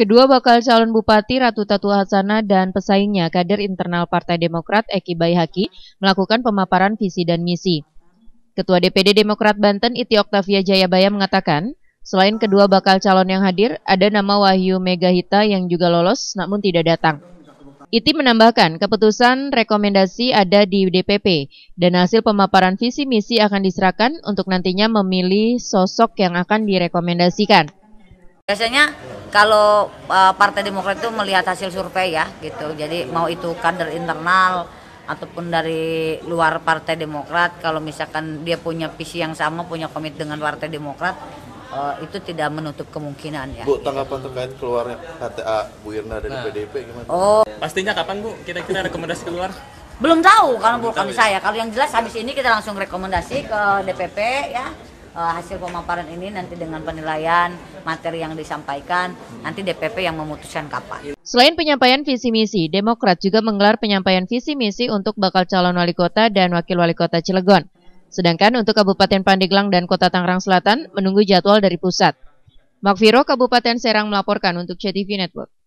Kedua bakal calon Bupati Ratu Tatu Hasana dan pesaingnya kader internal Partai Demokrat Eki Baihaki melakukan pemaparan visi dan misi. Ketua DPD Demokrat Banten Iti Oktavia Jayabaya mengatakan, selain kedua bakal calon yang hadir, ada nama Wahyu Megahita yang juga lolos namun tidak datang. Iti menambahkan, keputusan rekomendasi ada di DPP dan hasil pemaparan visi misi akan diserahkan untuk nantinya memilih sosok yang akan direkomendasikan. Biasanya kalau uh, Partai Demokrat itu melihat hasil survei ya gitu. Jadi mau itu kader internal ataupun dari luar Partai Demokrat kalau misalkan dia punya visi yang sama, punya komit dengan Partai Demokrat uh, itu tidak menutup kemungkinan ya. Bu, tanggapan terkait keluarnya KTA Bu Irna dari nah. PDIP gimana? Oh. Pastinya kapan Bu kira-kira rekomendasi keluar? Belum tahu kalau bukan ya. saya. Kalau yang jelas habis ini kita langsung rekomendasi ke DPP ya uh, hasil pemaparan ini nanti dengan penilaian materi yang disampaikan, nanti DPP yang memutuskan kapan. Selain penyampaian visi misi, Demokrat juga menggelar penyampaian visi misi untuk bakal calon wali kota dan wakil wali kota Cilegon. Sedangkan untuk Kabupaten Pandeglang dan Kota Tangerang Selatan menunggu jadwal dari pusat. Makviro Kabupaten Serang melaporkan untuk CTV Network.